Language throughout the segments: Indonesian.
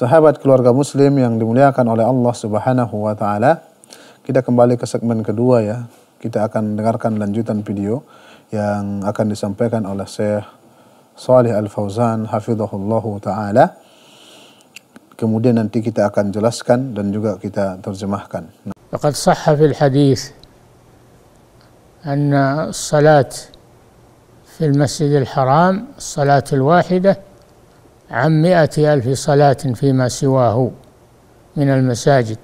sahabat keluarga muslim yang dimuliakan oleh Allah Subhanahu wa taala. Kita kembali ke segmen kedua ya. Kita akan dengarkan lanjutan video yang akan disampaikan oleh Syekh Salih Al Fauzan hafizahullah taala. Kemudian nanti kita akan jelaskan dan juga kita terjemahkan. Laqad sahha fil hadis أن salat fil Masjidil Haram الصلاة الواحدة عن مائة ألف صلاة فيما سواه من المساجد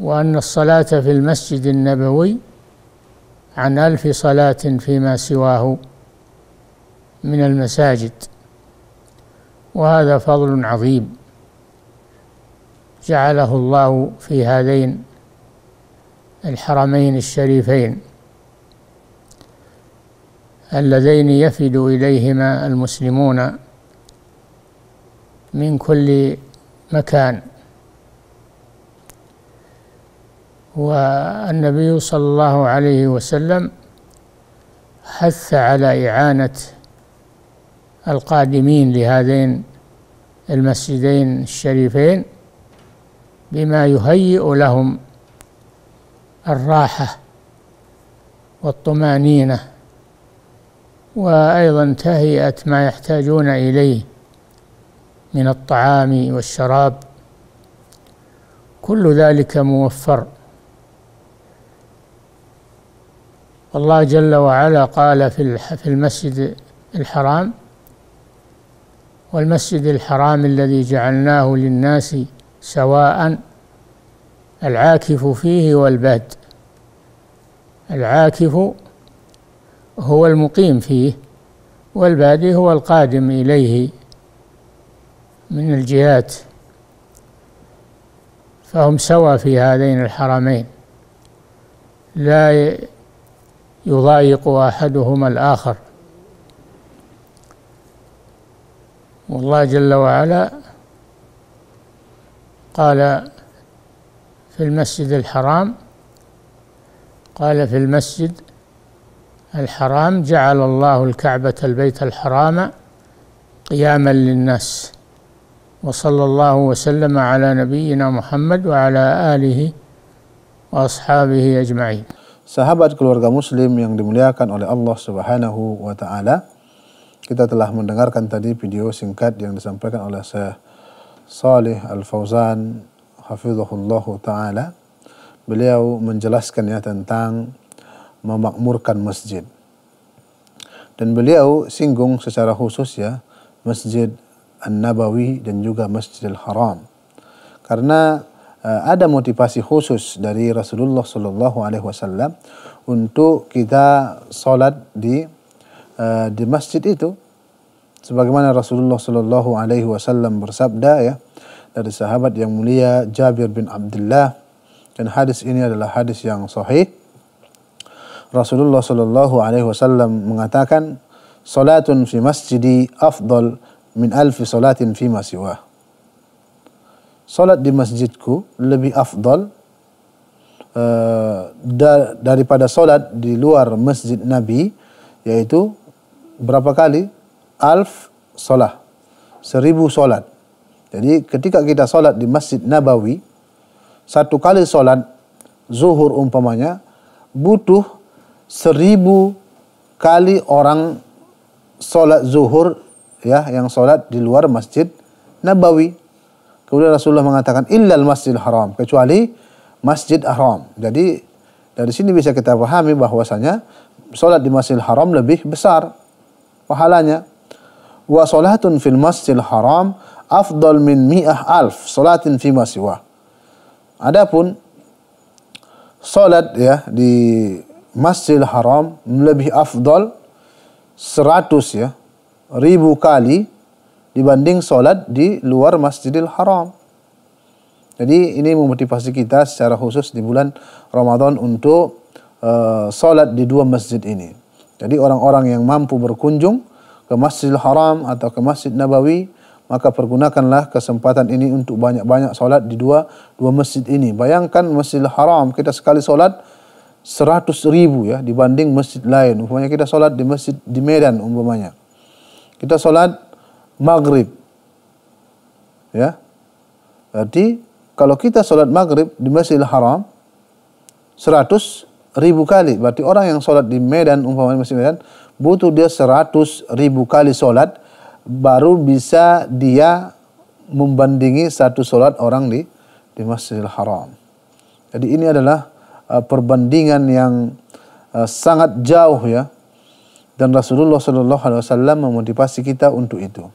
وأن الصلاة في المسجد النبوي عن ألف صلاة فيما سواه من المساجد وهذا فضل عظيم جعله الله في هذين الحرمين الشريفين اللذين يفد إليهما المسلمون من كل مكان والنبي صلى الله عليه وسلم حث على إعانة القادمين لهذين المسجدين الشريفين بما يهيئ لهم الراحة والطمأنينة وأيضا تهيئة ما يحتاجون إليه من الطعام والشراب كل ذلك موفر والله جل وعلا قال في المسجد الحرام والمسجد الحرام الذي جعلناه للناس سواء العاكف فيه والباد العاكف هو المقيم فيه والبادي هو القادم إليه من الجهات فهم سوا في هذين الحرمين لا يضايق أحدهما الآخر والله جل وعلا قال في المسجد الحرام قال في المسجد الحرام جعل الله الكعبة البيت الحرام قياما للناس وصلى الله وسلم على نبينا محمد وعلى آله وأصحابه أجمعين Sahabat keluarga muslim yang dimuliakan oleh Allah Subhanahu wa taala. Kita telah mendengarkan tadi video singkat yang disampaikan oleh saya Salih Al-Fauzan Hafizullah taala. Beliau menjelaskan ya tentang memakmurkan masjid. Dan beliau singgung secara khusus ya Masjid An-Nabawi dan juga Masjidil Haram. Karena eh, ada motivasi khusus dari Rasulullah Shallallahu Alaihi Wasallam untuk kita sholat di uh, di masjid itu, sebagaimana Rasulullah Shallallahu Alaihi Wasallam bersabda ya dari sahabat yang mulia Jabir bin Abdullah dan hadis ini adalah hadis yang sahih Rasulullah Shallallahu Alaihi Wasallam mengatakan, "Salatun fi masjidi afdal min alfi salatin fi masiwah." Salat di masjidku lebih afdal uh, da daripada salat di luar masjid Nabi, yaitu berapa kali? Alf salat, seribu salat. Jadi ketika kita salat di masjid Nabawi, satu kali salat zuhur umpamanya butuh seribu kali orang sholat zuhur ya yang sholat di luar masjid Nabawi. Kemudian Rasulullah mengatakan illal masjid haram kecuali masjid haram. Jadi dari sini bisa kita pahami bahwasanya sholat di masjid haram lebih besar pahalanya. Wa sholatun fil masjid haram afdal min mi'ah alf sholatin fi masiwah. Adapun sholat ya di Masjidil Haram lebih afdol 100 ya ribu kali dibanding sholat di luar Masjidil Haram. Jadi ini memotivasi kita secara khusus di bulan Ramadan untuk uh, eh, sholat di dua masjid ini. Jadi orang-orang yang mampu berkunjung ke Masjidil Haram atau ke Masjid Nabawi, maka pergunakanlah kesempatan ini untuk banyak-banyak sholat di dua dua masjid ini. Bayangkan Masjidil Haram kita sekali sholat seratus ribu ya dibanding masjid lain. Umumnya kita sholat di masjid di Medan umpamanya. Kita sholat maghrib. Ya. Jadi kalau kita sholat maghrib di Masjidil Haram seratus ribu kali. Berarti orang yang sholat di Medan umpamanya Masjid Medan butuh dia seratus ribu kali sholat baru bisa dia membandingi satu sholat orang di di Masjidil Haram. Jadi ini adalah Eh, perbandingan yang eh, sangat jauh ya. Dan Rasulullah Shallallahu Alaihi Wasallam memotivasi kita untuk itu.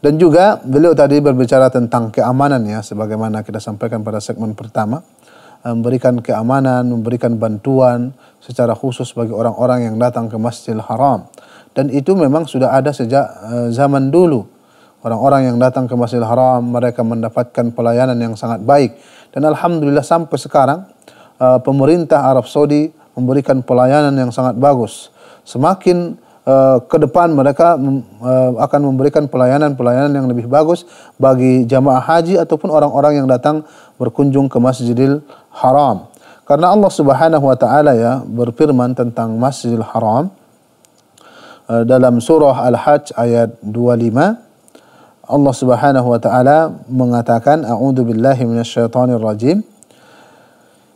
Dan juga beliau tadi berbicara tentang keamanan ya, sebagaimana kita sampaikan pada segmen pertama, eh, memberikan keamanan, memberikan bantuan secara khusus bagi orang-orang yang datang ke Masjidil Haram. Dan itu memang sudah ada sejak zaman dulu Orang-orang yang datang ke Masjidil Haram mereka mendapatkan pelayanan yang sangat baik. Dan alhamdulillah sampai sekarang eh, pemerintah Arab Saudi memberikan pelayanan yang sangat bagus. Semakin eh, ke depan mereka eh, akan memberikan pelayanan-pelayanan yang lebih bagus bagi jamaah haji ataupun orang-orang yang datang berkunjung ke Masjidil Haram. Karena Allah Subhanahu wa taala ya berfirman tentang Masjidil Haram dalam surah Al-Hajj ayat 25 Allah Subhanahu wa taala mengatakan a'udzu billahi minasyaitonir rajim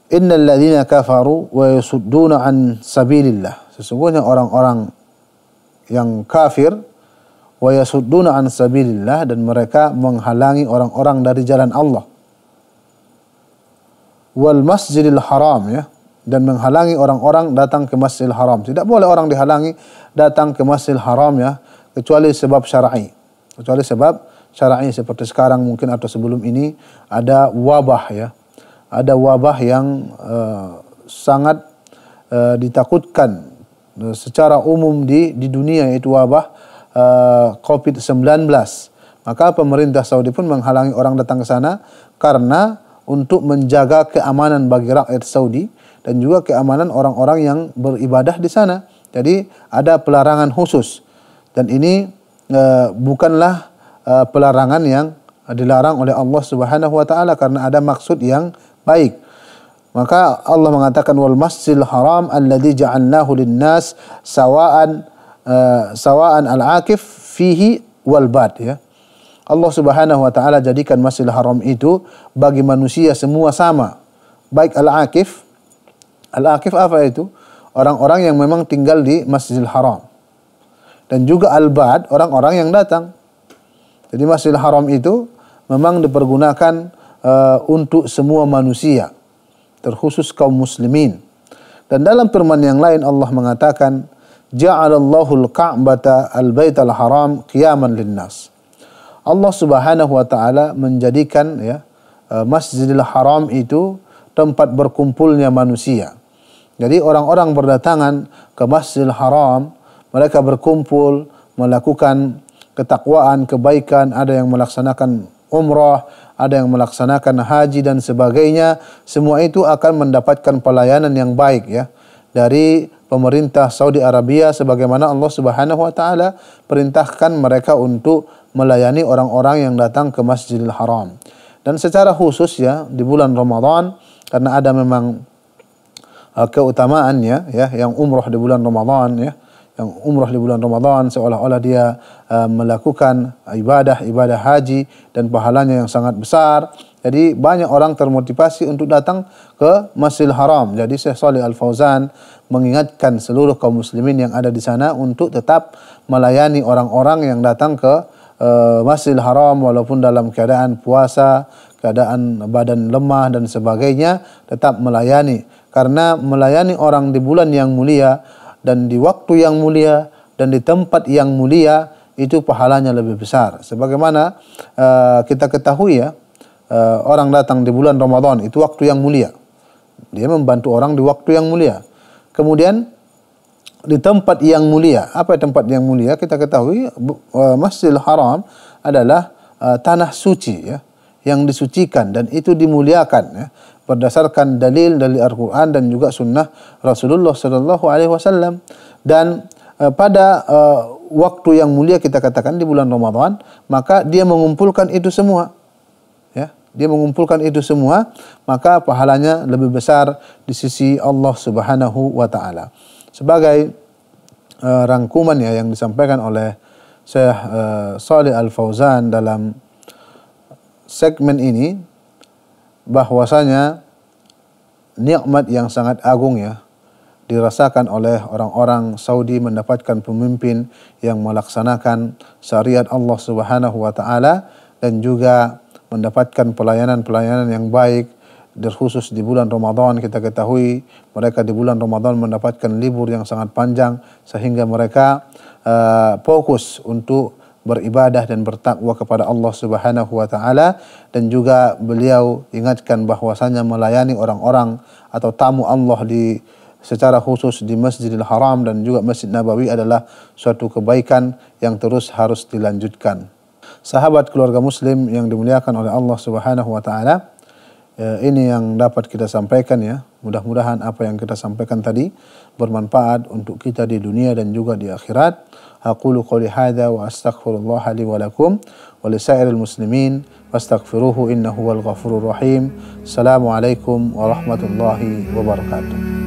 Innal ladzina kafaru wa yasudduna an sabilillah sesungguhnya orang-orang yang kafir wa yasudduna an sabilillah dan mereka menghalangi orang-orang dari jalan Allah wal masjidil haram ya dan menghalangi orang-orang datang ke Masjidil Haram. Tidak boleh orang dihalangi datang ke Masjidil Haram ya kecuali sebab syar'i. I kecuali sebab syar'i seperti sekarang mungkin atau sebelum ini ada wabah ya. Ada wabah yang uh, sangat uh, ditakutkan eh, secara umum di di dunia yaitu wabah uh, COVID-19. Maka pemerintah Saudi pun menghalangi orang datang ke sana karena untuk menjaga keamanan bagi rakyat Saudi dan juga keamanan orang-orang yang beribadah di sana. Jadi ada pelarangan khusus dan ini Eh, bukanlah eh, pelarangan yang dilarang oleh Allah Subhanahu wa taala karena ada maksud yang baik. Maka Allah mengatakan wal masjidil haram alladzi ja'alnahu linnas sawaan uh, sawaan al-akif fihi wal bad ya. Allah Subhanahu wa taala jadikan Masjidil Haram itu bagi manusia semua sama. Baik al-akif al-akif apa itu? Orang-orang yang memang tinggal di Masjidil Haram dan juga al-bad orang-orang yang datang. Jadi Masjidil Haram itu memang dipergunakan e, untuk semua manusia, terkhusus kaum muslimin. Dan dalam firman yang lain Allah mengatakan, "Ja'alallahu al-Ka'bata al-Baital Haram qiyaman lin-nas." Allah Subhanahu wa taala menjadikan ya eh, Masjidil Haram itu tempat berkumpulnya manusia. Jadi orang-orang berdatangan ke Masjidil Haram mereka berkumpul, melakukan ketakwaan, kebaikan, ada yang melaksanakan umrah, ada yang melaksanakan haji dan sebagainya. Semua itu akan mendapatkan pelayanan yang baik ya dari pemerintah Saudi Arabia sebagaimana Allah Subhanahu wa taala perintahkan mereka untuk melayani orang-orang yang datang ke Masjidil Haram. Dan secara khusus ya di bulan Ramadan karena ada memang uh, keutamaannya ya yang umroh di bulan Ramadan ya yang umrah di bulan Ramadan seolah-olah dia uh, melakukan ibadah ibadah haji dan pahalanya yang sangat besar. Jadi banyak orang termotivasi untuk datang ke Masjidil Haram. Jadi Syekh Saleh Al Fauzan mengingatkan seluruh kaum muslimin yang ada di sana untuk tetap melayani orang-orang yang datang ke uh, Masjidil Haram walaupun dalam keadaan puasa, keadaan badan lemah dan sebagainya tetap melayani karena melayani orang di bulan yang mulia dan di waktu yang mulia dan di tempat yang mulia itu pahalanya lebih besar. Sebagaimana uh, kita ketahui ya, uh, orang datang di bulan Ramadan itu waktu yang mulia. Dia membantu orang di waktu yang mulia. Kemudian di tempat yang mulia. Apa tempat yang mulia? Kita ketahui uh, Masjidil Haram adalah uh, tanah suci ya yang disucikan dan itu dimuliakan ya berdasarkan dalil dari Al-Quran dan juga sunnah Rasulullah Shallallahu Alaihi Wasallam dan e, pada e, waktu yang mulia kita katakan di bulan Ramadan maka dia mengumpulkan itu semua ya dia mengumpulkan itu semua maka pahalanya lebih besar di sisi Allah Subhanahu wa taala sebagai e, rangkuman ya yang disampaikan oleh Syekh Saleh Al Fauzan dalam segmen ini bahwasanya nikmat yang sangat agung ya dirasakan oleh orang-orang Saudi mendapatkan pemimpin yang melaksanakan syariat Allah Subhanahu wa taala dan juga mendapatkan pelayanan-pelayanan yang baik khusus di bulan Ramadan kita ketahui mereka di bulan Ramadan mendapatkan libur yang sangat panjang sehingga mereka uh, fokus untuk beribadah dan bertakwa kepada Allah Subhanahu wa taala dan juga beliau ingatkan bahwasanya melayani orang-orang atau tamu Allah di secara khusus di Masjidil Haram dan juga Masjid Nabawi adalah suatu kebaikan yang terus harus dilanjutkan. Sahabat keluarga muslim yang dimuliakan oleh Allah Subhanahu wa taala, ya, ini yang dapat kita sampaikan ya. Mudah-mudahan apa yang kita sampaikan tadi bermanfaat untuk kita di dunia dan juga di akhirat. أقول قولي هذا وأستغفر الله لي ولكم ولسائر المسلمين فاستغفروه إنه هو الغفور الرحيم السلام عليكم ورحمة الله وبركاته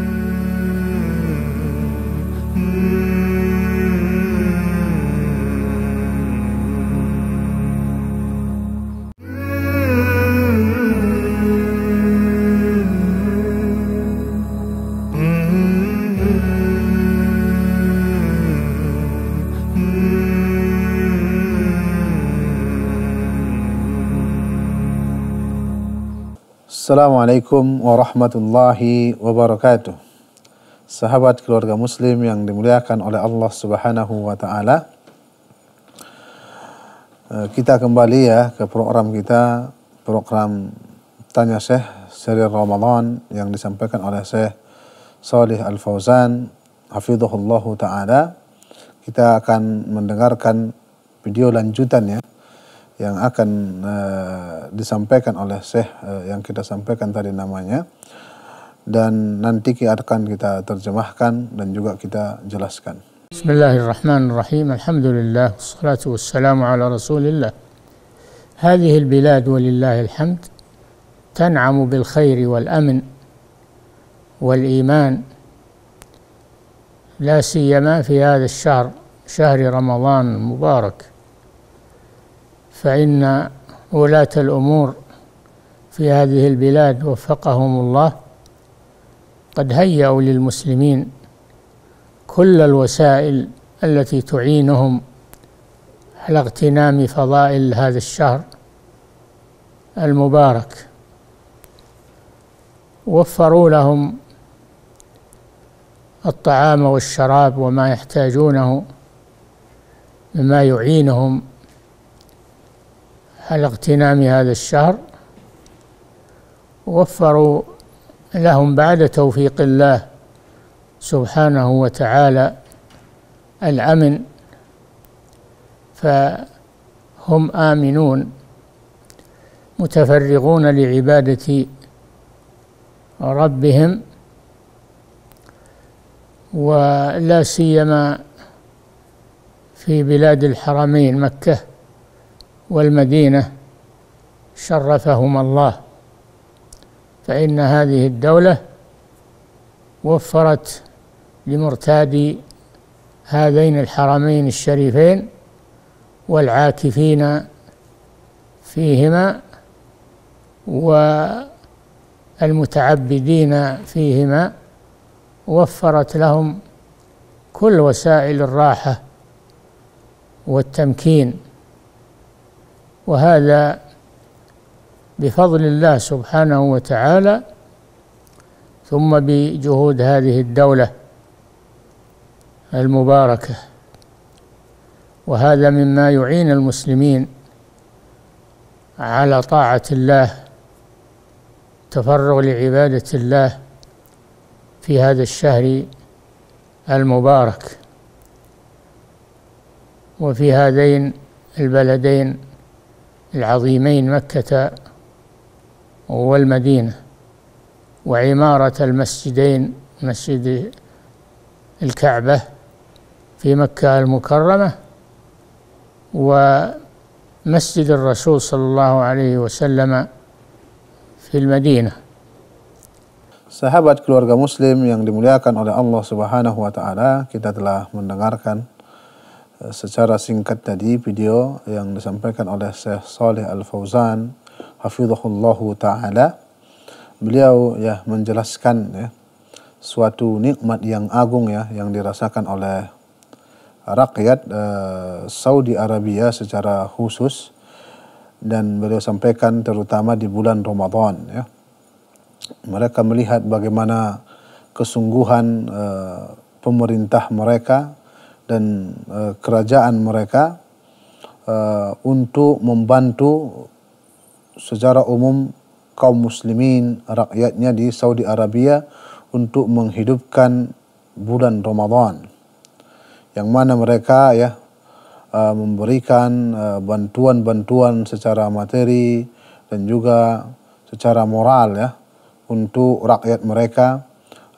Assalamualaikum warahmatullahi wabarakatuh. Sahabat keluarga muslim yang dimuliakan oleh Allah Subhanahu wa taala. Eh, kita kembali ya ke program kita, program Tanya Syekh seri Ramadan yang disampaikan oleh Syekh Salih Al Fauzan hafizahullah taala. Kita akan mendengarkan video lanjutannya yang akan uh, disampaikan oleh Syekh uh, yang kita sampaikan tadi namanya dan nanti akan kita terjemahkan dan juga kita jelaskan. Bismillahirrahmanirrahim. Alhamdulillah wassalatu wassalamu ala Rasulillah. هذه البلاد ولله الحمد تنعم بالخير والامن والايمان لا سيما في هذا الشهر شهر رمضان المبارك فإن ولاة الأمور في هذه البلاد وفقهم الله قد هيأوا للمسلمين كل الوسائل التي تعينهم على اغتنام فضائل هذا الشهر المبارك وفروا لهم الطعام والشراب وما يحتاجونه مما يعينهم على اغتنام هذا الشهر وفروا لهم بعد توفيق الله سبحانه وتعالى الامن فهم امنون متفرغون لعباده ربهم ولا سيما في بلاد الحرمين مكه والمدينة شرفهما الله فإن هذه الدولة وفرت لمرتادي هذين الحرمين الشريفين والعاكفين فيهما والمتعبدين فيهما وفرت لهم كل وسائل الراحة والتمكين وهذا بفضل الله سبحانه وتعالى ثم بجهود هذه الدولة المباركة وهذا مما يعين المسلمين على طاعة الله تفرغ لعبادة الله في هذا الشهر المبارك وفي هذين البلدين العظيمين مكة والمدينة وعمارة المسجدين مسجد الكعبة في مكة المكرمة ومسجد الرسول صلى الله عليه وسلم في المدينة Sahabat keluarga muslim yang dimuliakan oleh Allah Subhanahu wa taala, kita telah mendengarkan Eh, secara singkat tadi video yang disampaikan oleh Syekh Saleh Al Fauzan hafizahullahu taala beliau ya menjelaskan ya suatu nikmat yang agung ya yang dirasakan oleh rakyat eh, Saudi Arabia secara khusus dan beliau sampaikan terutama di bulan Ramadan ya mereka melihat bagaimana kesungguhan eh, pemerintah mereka dan e, kerajaan mereka e, untuk membantu secara umum kaum muslimin rakyatnya di Saudi Arabia untuk menghidupkan bulan Ramadan yang mana mereka ya e, memberikan bantuan-bantuan secara materi dan juga secara moral ya untuk rakyat mereka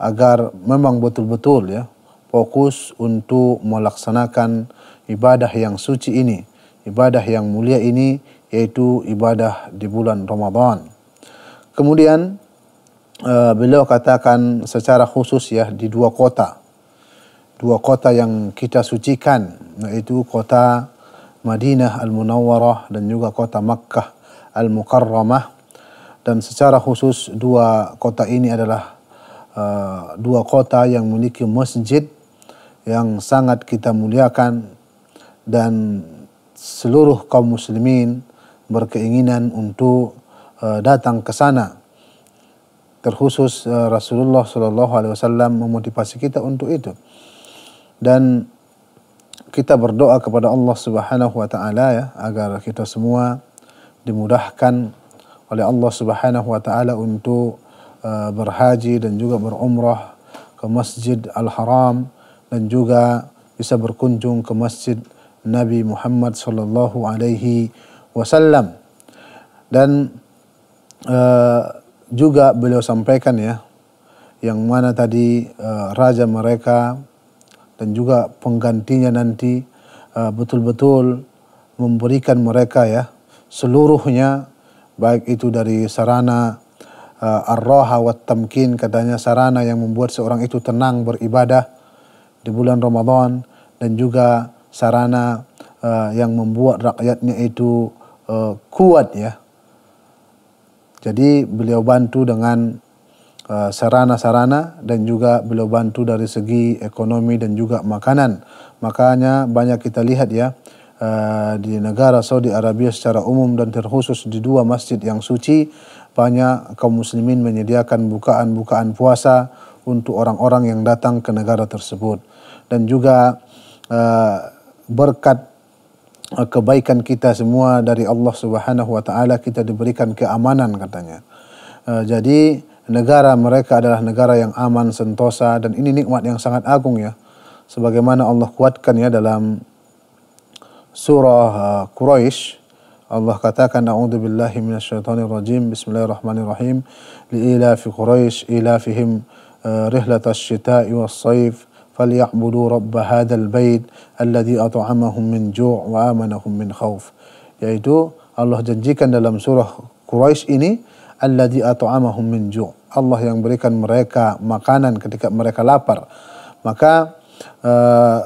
agar memang betul-betul ya fokus untuk melaksanakan ibadah yang suci ini, ibadah yang mulia ini yaitu ibadah di bulan Ramadan. Kemudian eh, beliau katakan secara khusus ya di dua kota. Dua kota yang kita sucikan yaitu kota Madinah Al-Munawwarah dan juga kota Makkah Al-Mukarramah dan secara khusus dua kota ini adalah uh, dua kota yang memiliki masjid yang sangat kita muliakan dan seluruh kaum muslimin berkeinginan untuk eh, datang ke sana. Terkhusus eh, Rasulullah Shallallahu Alaihi Wasallam memotivasi kita untuk itu dan kita berdoa kepada Allah Subhanahu Wa Taala ya agar kita semua dimudahkan oleh Allah Subhanahu Wa Taala untuk eh, berhaji dan juga berumrah ke Masjid Al Haram dan juga bisa berkunjung ke masjid Nabi Muhammad Sallallahu Alaihi Wasallam dan uh, juga beliau sampaikan ya yang mana tadi uh, raja mereka dan juga penggantinya nanti eh, betul-betul uh, memberikan mereka ya seluruhnya baik itu dari sarana uh, ar tamkin katanya sarana yang membuat seorang itu tenang beribadah di bulan Ramadan dan juga sarana uh, yang membuat rakyatnya itu uh, kuat ya. Jadi beliau bantu dengan eh, sarana-sarana uh, dan juga beliau bantu dari segi ekonomi dan juga makanan. Makanya banyak kita lihat ya uh, di negara Saudi Arabia secara umum dan terkhusus di dua masjid yang suci banyak kaum muslimin menyediakan bukaan-bukaan puasa untuk orang-orang yang datang ke negara tersebut dan juga uh, berkat eh, kebaikan kita semua dari Allah Subhanahu wa taala kita diberikan keamanan katanya. Uh, jadi negara mereka adalah negara yang aman sentosa dan ini nikmat yang sangat agung ya. Sebagaimana Allah kuatkan ya dalam surah uh, Quraisy Allah katakan a'udzu billahi minasyaitonir rajim bismillahirrahmanirrahim fi quraish ila fihim رحلة الشتاء والصيف فليعبدوا رب هذا البيت الذي أطعمهم من جوع وآمنهم من min yaitu Allah janjikan dalam surah Quraisy ini alladzi at'amahum min ju' Allah yang berikan mereka makanan ketika mereka lapar maka uh,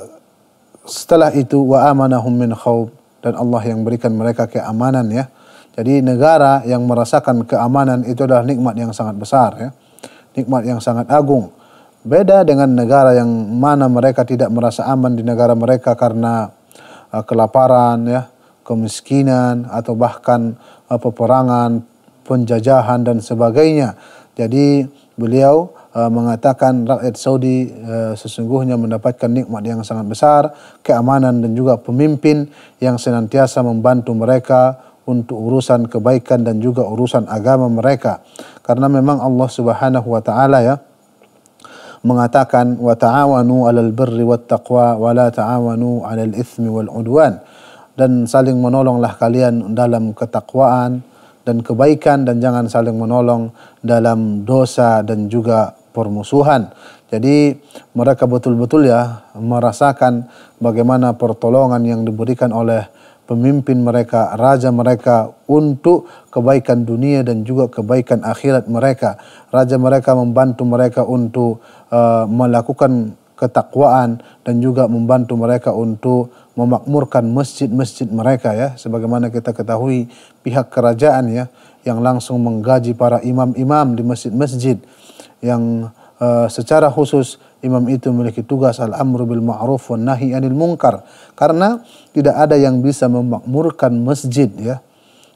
setelah itu wa amanahum min khawf dan Allah yang berikan mereka keamanan ya jadi negara yang merasakan keamanan itu adalah nikmat yang sangat besar ya nikmat yang sangat agung. Beda dengan negara yang mana mereka tidak merasa aman di negara mereka karena uh, kelaparan ya, kemiskinan atau bahkan uh, peperangan, penjajahan dan sebagainya. Jadi beliau uh, mengatakan rakyat Saudi uh, sesungguhnya mendapatkan nikmat yang sangat besar, keamanan dan juga pemimpin yang senantiasa membantu mereka untuk urusan kebaikan dan juga urusan agama mereka. Karena memang Allah Subhanahu wa taala ya mengatakan wa ta'awanu 'alal birri wat taqwa wa la ta'awanu 'alal itsmi wal 'udwan dan saling menolonglah kalian dalam ketakwaan dan kebaikan dan jangan saling menolong dalam dosa dan juga permusuhan. Jadi mereka betul-betul ya merasakan bagaimana pertolongan yang diberikan oleh pemimpin mereka, raja mereka untuk kebaikan dunia dan juga kebaikan akhirat mereka. Raja mereka membantu mereka untuk uh, melakukan ketakwaan dan juga membantu mereka untuk memakmurkan masjid-masjid mereka ya sebagaimana kita ketahui pihak kerajaan ya yang langsung menggaji para imam-imam di masjid-masjid yang uh, secara khusus imam itu memiliki tugas al-amru bil ma'ruf wa nahi anil munkar karena tidak ada yang bisa memakmurkan masjid ya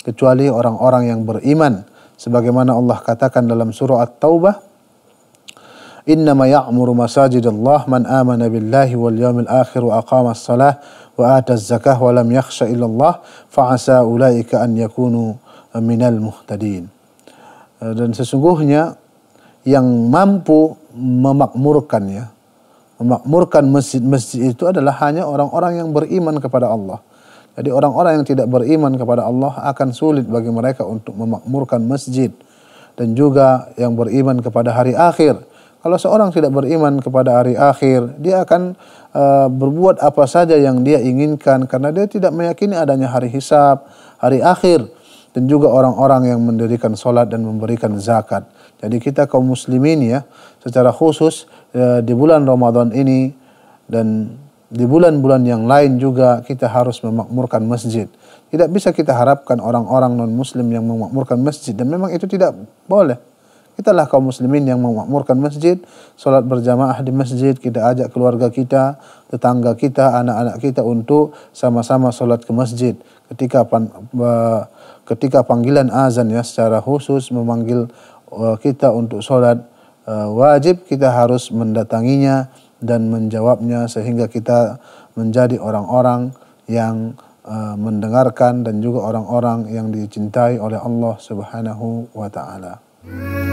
kecuali orang-orang yang beriman sebagaimana Allah katakan dalam surah At-Taubah Innama ya'muru masajidallah man amana billahi wal yawmil akhir wa aqama as-salah wa ata az-zakah wa lam yakhsha illallah fa'asa ulaika an yakunu minal muhtadin eh, dan sesungguhnya yang mampu memakmurkannya. Memakmurkan masjid-masjid itu adalah hanya orang-orang yang beriman kepada Allah. Jadi orang-orang yang tidak beriman kepada Allah akan sulit bagi mereka untuk memakmurkan masjid dan juga yang beriman kepada hari akhir. Kalau seorang tidak beriman kepada hari akhir, dia akan uh, berbuat apa saja yang dia inginkan karena dia tidak meyakini adanya hari hisab, hari akhir dan juga orang-orang yang mendirikan solat dan memberikan zakat. Jadi kita kaum muslimin ya secara khusus ya, di bulan Ramadan ini dan di bulan-bulan yang lain juga kita harus memakmurkan masjid. Tidak bisa kita harapkan orang-orang non-muslim yang memakmurkan masjid dan memang itu tidak boleh. Kitalah kaum muslimin yang memakmurkan masjid, sholat berjamaah di masjid, kita ajak keluarga kita, tetangga kita, anak-anak kita untuk sama-sama sholat ke masjid. Ketika pan, eh, ketika panggilan azan ya secara khusus memanggil Uh, kita untuk sholat uh, wajib kita harus mendatanginya dan menjawabnya sehingga kita menjadi orang-orang yang uh, mendengarkan dan juga orang-orang yang dicintai oleh Allah Subhanahu wa taala.